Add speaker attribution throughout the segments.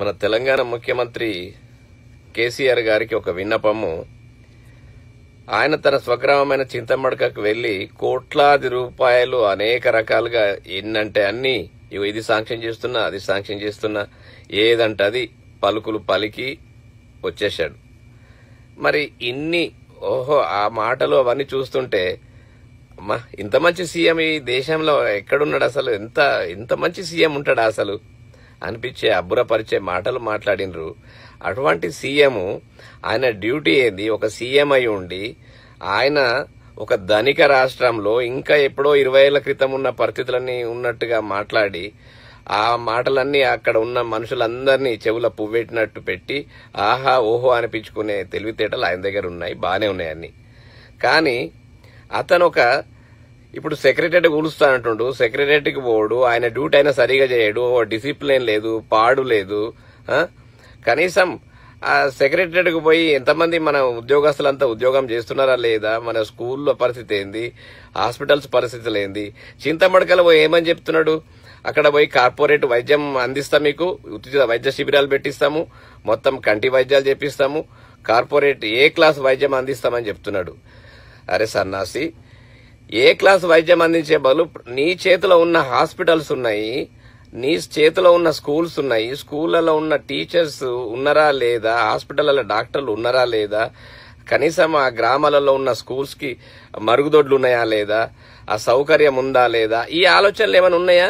Speaker 1: మన తెలంగాణ ముఖ్యమంత్రి కేసీఆర్ గారికి ఒక విన్నపము ఆయన తన స్వగ్రామమైన చింతమడకకు వెళ్లి కోట్లాది రూపాయలు అనేక రకాలుగా ఎన్నంటే అన్ని ఇది సాంక్షన్ చేస్తున్నా అది సాంక్షన్ చేస్తున్నా ఏదంటే అది పలుకులు పలికి వచ్చేశాడు మరి ఇన్ని ఓహో ఆ మాటలు అవన్నీ చూస్తుంటే ఇంత మంచి సీఎం ఈ దేశంలో ఎక్కడున్నాడు అసలు ఎంత ఇంత మంచి సీఎం ఉంటాడా అసలు అనిపించే అబ్బురపరిచే మాటలు మాట్లాడినరు అటువంటి సీఎం ఆయన డ్యూటీ ఏంది ఒక సీఎం అయి ఉండి ఆయన ఒక ధనిక రాష్ట్రంలో ఇంకా ఎప్పుడో ఇరవై ఏళ్ల క్రితం ఉన్న పరిస్థితులన్నీ ఉన్నట్టుగా మాట్లాడి ఆ మాటలన్నీ అక్కడ ఉన్న మనుషులందరినీ చెవుల పువ్వెట్టినట్టు పెట్టి ఆహా ఓహో అనిపించుకునే తెలివితేటలు ఆయన దగ్గర ఉన్నాయి బాగానే ఉన్నాయని కానీ అతను ఒక ఇప్పుడు సెక్రటరీ కూలుస్తానంటుండు సెక్రటరీకి పోడు ఆయన డ్యూటీ అయినా సరిగా చేయడు డిసిప్లిన్ లేదు పాడు లేదు కనీసం ఆ సెక్రటరీకి పోయి ఎంతమంది మన ఉద్యోగస్తులంతా ఉద్యోగం చేస్తున్నారా లేదా మన స్కూల్లో పరిస్థితి ఏంది హాస్పిటల్స్ పరిస్థితులు ఏంది చింతమడకలు పోయి ఏమని చెప్తున్నాడు అక్కడ పోయి కార్పొరేట్ వైద్యం అందిస్తాం మీకు ఉచిత వైద్య శిబిరాలు పెట్టిస్తాము మొత్తం కంటి వైద్యాలు చేపిస్తాము కార్పొరేట్ ఏ క్లాస్ వైద్యం అందిస్తామని చెప్తున్నాడు అరే సన్నాసి ఏ క్లాస్ వైద్యం అందించే బదులు నీ చేతిలో ఉన్న హాస్పిటల్స్ ఉన్నాయి నీ చేతిలో ఉన్న స్కూల్స్ ఉన్నాయి స్కూళ్ళలో ఉన్న టీచర్స్ ఉన్నారా లేదా హాస్పిటల్లో డాక్టర్లు ఉన్నారా లేదా కనీసం ఆ గ్రామాలలో ఉన్న స్కూల్స్కి మరుగుదొడ్లు ఉన్నాయా లేదా ఆ సౌకర్యం ఉందా లేదా ఈ ఆలోచనలు ఏమైనా ఉన్నాయా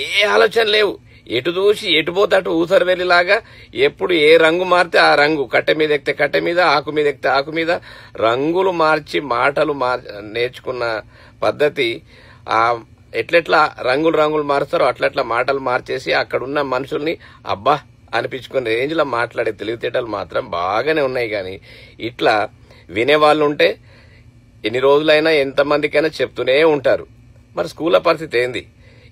Speaker 1: ఏ ఆలోచన లేవు ఎటు చూసి ఎటుపోతే అటు ఊసరవెల్లిలాగా ఎప్పుడు ఏ రంగు మారితే ఆ రంగు కట్టె మీద ఎక్కితే కట్టె మీద ఆకు మీద ఎక్కితే ఆకు మీద రంగులు మార్చి మాటలు మార్ నేర్చుకున్న పద్ధతి ఆ ఎట్లెట్లా రంగులు రంగులు మారుస్తారో అట్లట్లా మాటలు మార్చేసి అక్కడున్న మనుషుల్ని అబ్బా అనిపించుకునే రేంజ్లో మాట్లాడే తెలివితేటలు మాత్రం బాగానే ఉన్నాయి కానీ ఇట్లా వినేవాళ్ళు ఉంటే ఎన్ని రోజులైనా ఎంతమందికైనా చెప్తూనే ఉంటారు మరి స్కూళ్ళ పరిస్థితి ఏంది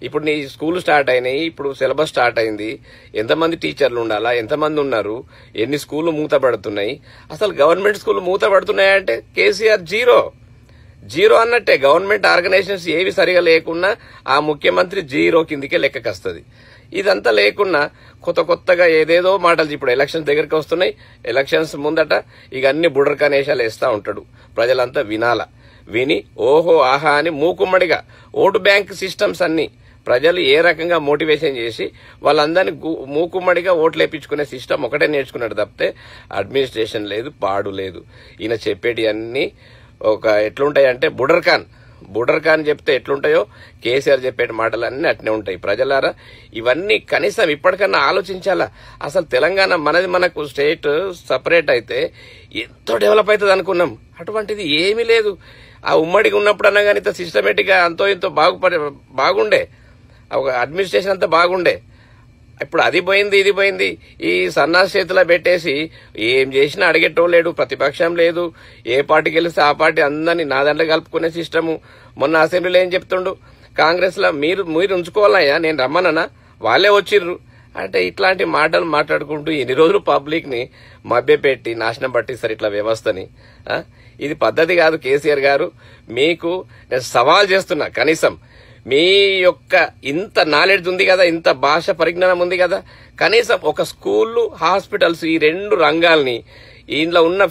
Speaker 1: ఇప్పుడు నీ స్కూల్ స్టార్ట్ అయినాయి ఇప్పుడు సిలబస్ స్టార్ట్ అయింది ఎంతమంది టీచర్లు ఉండాలా ఎంతమంది ఉన్నారు ఎన్ని స్కూళ్ళు పడుతున్నాయి అసలు గవర్నమెంట్ స్కూల్ పడుతున్నాయంటే కేసీఆర్ జీరో జీరో అన్నట్టే గవర్నమెంట్ ఆర్గనైజేషన్స్ ఏవి సరిగా లేకున్నా ఆ ముఖ్యమంత్రి జీరో కిందికే లెక్కకస్తుంది ఇదంతా లేకున్నా కొత్త కొత్తగా ఏదేదో మాటలు ఇప్పుడు ఎలక్షన్స్ దగ్గరకు వస్తున్నాయి ఎలక్షన్స్ ముందట ఇక అన్ని బుడర్ కనేషాలు వేస్తూ ఉంటాడు ప్రజలంతా వినాల విని ఓహో ఆహా అని మూకుమ్మడిగా ఓటు బ్యాంక్ సిస్టమ్స్ అన్నీ ప్రజలు ఏ రకంగా మోటివేషన్ చేసి వాళ్ళందరినీ మూకుమ్మడిగా ఓట్లు వేయించుకునే సిస్టమ్ ఒకటే నేర్చుకున్నాడు తప్పితే అడ్మినిస్ట్రేషన్ లేదు పాడు లేదు ఈయన చెప్పేటి అన్ని ఒక ఎట్లుంటాయి అంటే బుడర్ఖాన్ ఖాన్ చెప్తే ఎట్లుంటాయో కేసీఆర్ చెప్పేట మాటలన్నీ అట్నే ఉంటాయి ప్రజలారా ఇవన్నీ కనీసం ఇప్పటికన్నా ఆలోచించాలా అసలు తెలంగాణ మనది మనకు స్టేట్ సపరేట్ అయితే ఎంతో డెవలప్ అవుతుంది అనుకున్నాం అటువంటిది ఏమీ లేదు ఆ ఉమ్మడిగా ఉన్నప్పుడు అన్నా కానీ ఇంత సిస్టమేటిక్గా అంతో ఇంతో బాగుపడే బాగుండే ఒక అడ్మినిస్ట్రేషన్ అంతా బాగుండే ఇప్పుడు అది పోయింది ఇది పోయింది ఈ సన్నాసి చేతిలో పెట్టేసి ఏం చేసినా అడిగేటో లేడు ప్రతిపక్షం లేదు ఏ పార్టీకి వెళ్తే ఆ పార్టీ అందరినీ నా దాంట్లో కలుపుకునే సిస్టము మొన్న అసెంబ్లీలో ఏం చెప్తుండు కాంగ్రెస్లో మీరు మీరు ఉంచుకోవాలయ్యా నేను రమ్మనన్నా వాళ్ళే వచ్చిర్రు అంటే ఇట్లాంటి మాటలు మాట్లాడుకుంటూ ఎన్ని రోజులు పబ్లిక్ని మభ్యపెట్టి నాశనం పట్టిస్తారు ఇట్లా వ్యవస్థని ఇది పద్ధతి కాదు కేసీఆర్ గారు మీకు నేను సవాల్ చేస్తున్నా కనీసం మీ యొక్క ఇంత నాలెడ్జ్ ఉంది కదా ఇంత భాష పరిజ్ఞానం ఉంది కదా కనీసం ఒక స్కూళ్ళు హాస్పిటల్స్ ఈ రెండు రంగాల్ని ఇందులో ఉన్న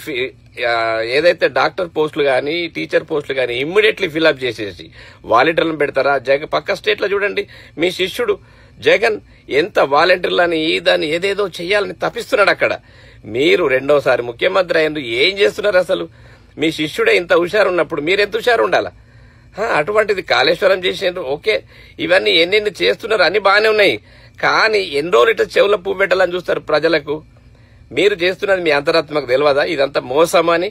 Speaker 1: ఏదైతే డాక్టర్ పోస్టులు కానీ టీచర్ పోస్టులు కానీ ఇమ్మీడియట్లీ ఫిల్అప్ చేసేసి వాలంటీర్లను పెడతారా జగన్ పక్క స్టేట్లో చూడండి మీ శిష్యుడు జగన్ ఎంత వాలంటీర్లని దాన్ని ఏదేదో చేయాలని తప్పిస్తున్నాడు అక్కడ మీరు రెండోసారి ముఖ్యమంత్రి అయిన ఏం చేస్తున్నారు అసలు మీ శిష్యుడే ఇంత హుషారు ఉన్నప్పుడు మీరు ఎంత హుషారు ఉండాలా అటువంటిది కాళేశ్వరం చేసినారు ఓకే ఇవన్నీ ఎన్నెన్ని చేస్తున్నారు అన్ని బాగానే ఉన్నాయి కానీ ఎన్నో లీటర్ చెవుల పువ్వు పెట్టాలని చూస్తారు ప్రజలకు మీరు చేస్తున్నది మీ అంతరాత్మకు తెలియదా ఇదంతా మోసమని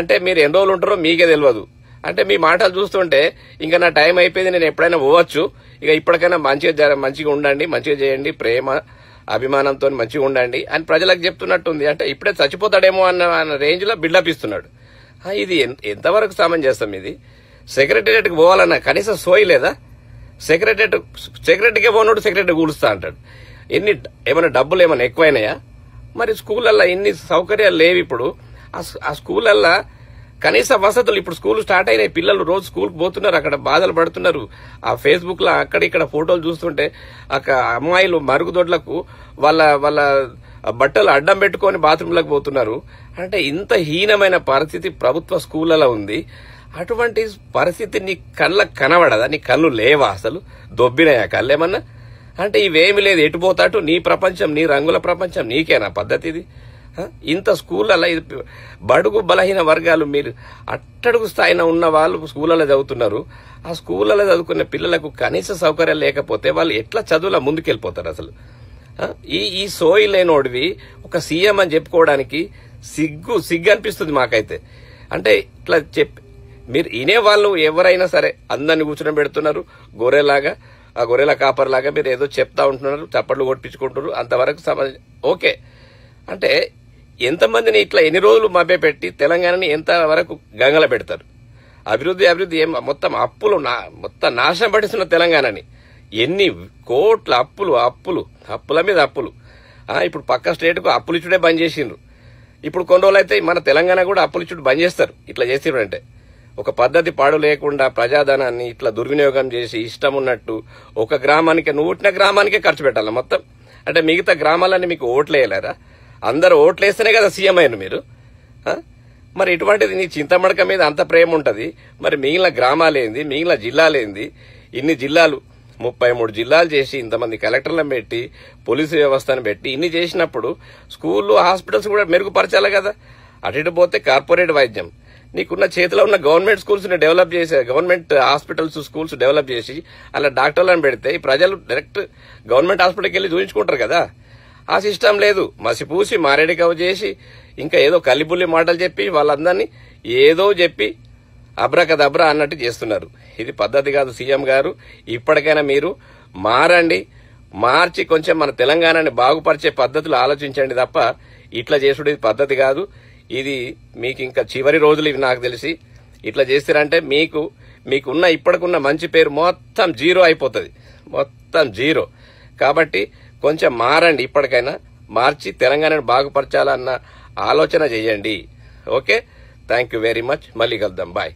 Speaker 1: అంటే మీరు ఎన్ని రోజులు ఉంటారో మీకే తెలియదు అంటే మీ మాటలు చూస్తుంటే ఇంకా నా టైం అయిపోయింది నేను ఎప్పుడైనా పోవచ్చు ఇక ఇప్పటికైనా మంచిగా మంచిగా ఉండండి మంచిగా చేయండి ప్రేమ అభిమానంతో మంచిగా ఉండండి అని ప్రజలకు చెప్తున్నట్టుంది అంటే ఇప్పుడే చచ్చిపోతాడేమో అన్న రేంజ్లో బిల్డప్ ఇస్తున్నాడు ఇది ఎంతవరకు సామం చేస్తాం ఇది సెక్రటేరియట్కి పోవాలన్నా కనీసం సోయలేదా సెక్రటేరియట్ సెక్రటరీకే పోనోడు సెక్రటరీ కూలుస్తా అంటాడు ఎన్ని ఏమైనా డబ్బులు ఏమైనా ఎక్కువైనాయా మరి స్కూళ్ళల్లో ఎన్ని సౌకర్యాలు లేవు ఇప్పుడు ఆ స్కూళ్ళల్లో కనీస వసతులు ఇప్పుడు స్కూల్ స్టార్ట్ అయినాయి పిల్లలు రోజు స్కూల్కి పోతున్నారు అక్కడ బాధలు పడుతున్నారు ఆ ఫేస్బుక్లో అక్కడ ఇక్కడ ఫోటోలు చూస్తుంటే అక్కడ అమ్మాయిలు మరుగుదొడ్లకు వాళ్ళ వాళ్ళ బట్టలు అడ్డం పెట్టుకొని బాత్రూంలకు పోతున్నారు అంటే ఇంత హీనమైన పరిస్థితి ప్రభుత్వ స్కూళ్ళలో ఉంది అటువంటి పరిస్థితి నీ కళ్ళ కనబడదా నీ కళ్ళు లేవా అసలు దొబ్బినాయా కళ్ళేమన్నా అంటే ఇవేమి లేదు ఎటుపోతాటు నీ ప్రపంచం నీ రంగుల ప్రపంచం నీకేనా పద్ధతి ఇది ఇంత స్కూళ్ళలో ఇది బడుగు బలహీన వర్గాలు మీరు అట్టడుగు స్థాయిలో ఉన్న వాళ్ళు స్కూళ్ళలో చదువుతున్నారు ఆ స్కూళ్ళలో చదువుకునే పిల్లలకు కనీస సౌకర్యాలు లేకపోతే వాళ్ళు ఎట్లా చదువుల ముందుకెళ్ళిపోతారు అసలు ఈ ఈ సోయి లేనోడివి ఒక సీఎం అని చెప్పుకోవడానికి సిగ్గు సిగ్గు అనిపిస్తుంది మాకైతే అంటే ఇట్లా చెప్ మీరు ఇనే వాళ్ళు ఎవరైనా సరే అందరిని కూర్చొని పెడుతున్నారు గొర్రెలాగా ఆ గొర్రెల కాపర్లాగా మీరు ఏదో చెప్తా ఉంటున్నారు చప్పట్లు కొట్టించుకుంటున్నారు అంతవరకు ఓకే అంటే ఎంతమందిని ఇట్లా ఎన్ని రోజులు పెట్టి తెలంగాణని ఎంతవరకు గంగల పెడతారు అభివృద్ధి అభివృద్ధి ఏం మొత్తం అప్పులు నా మొత్తం నాశనం పడిస్తున్న తెలంగాణని ఎన్ని కోట్ల అప్పులు అప్పులు అప్పుల మీద అప్పులు ఇప్పుడు పక్క స్టేట్కు అప్పులు ఇచ్చుడే బంద్ చేసిండ్రు ఇప్పుడు కొన్ని రోజులు అయితే మన తెలంగాణ కూడా అప్పులు ఇచ్చుడు బంద్ చేస్తారు ఇట్లా చేసిండ్రు అంటే ఒక పద్ధతి పాడు లేకుండా ప్రజాధనాన్ని ఇట్లా దుర్వినియోగం చేసి ఇష్టం ఉన్నట్టు ఒక గ్రామానికి నూటిన గ్రామానికే ఖర్చు పెట్టాలి మొత్తం అంటే మిగతా గ్రామాలన్నీ మీకు ఓట్లేయలేరా అందరు ఓట్లేస్తేనే కదా సీఎం అయిన మీరు మరి ఇటువంటిది నీ చింతమడక మీద అంత ప్రేమ ఉంటుంది మరి మిగిలిన గ్రామాలేంది మిగిలిన జిల్లాలేంది ఇన్ని జిల్లాలు ముప్పై మూడు జిల్లాలు చేసి ఇంతమంది కలెక్టర్లను పెట్టి పోలీసు వ్యవస్థను పెట్టి ఇన్ని చేసినప్పుడు స్కూళ్ళు హాస్పిటల్స్ కూడా మెరుగుపరచాలి కదా అటు పోతే కార్పొరేట్ వైద్యం నీకున్న చేతిలో ఉన్న గవర్నమెంట్ స్కూల్స్ ని డెవలప్ చేసే గవర్నమెంట్ హాస్పిటల్స్ స్కూల్స్ డెవలప్ చేసి అలా డాక్టర్లను పెడితే ప్రజలు డైరెక్ట్ గవర్నమెంట్ హాస్పిటల్కి వెళ్ళి చూపించుకుంటారు కదా ఆ సిస్టమ్ లేదు మసిపూసి మారేడి కవ చేసి ఇంకా ఏదో కలిపుల్లి మాటలు చెప్పి వాళ్ళందరినీ ఏదో చెప్పి అబ్రకదబ్రా అన్నట్టు చేస్తున్నారు ఇది పద్ధతి కాదు సీఎం గారు ఇప్పటికైనా మీరు మారండి మార్చి కొంచెం మన తెలంగాణని బాగుపరిచే పద్ధతులు ఆలోచించండి తప్ప ఇట్లా చేసుడు పద్ధతి కాదు ఇది మీకు ఇంకా చివరి రోజులు ఇవి నాకు తెలిసి ఇట్లా చేస్తారంటే మీకు మీకున్న ఇప్పటికున్న మంచి పేరు మొత్తం జీరో అయిపోతుంది మొత్తం జీరో కాబట్టి కొంచెం మారండి ఇప్పటికైనా మార్చి తెలంగాణను బాగుపరచాలన్న ఆలోచన చేయండి okay thank you very much మళ్ళీ కలుద్దాం బాయ్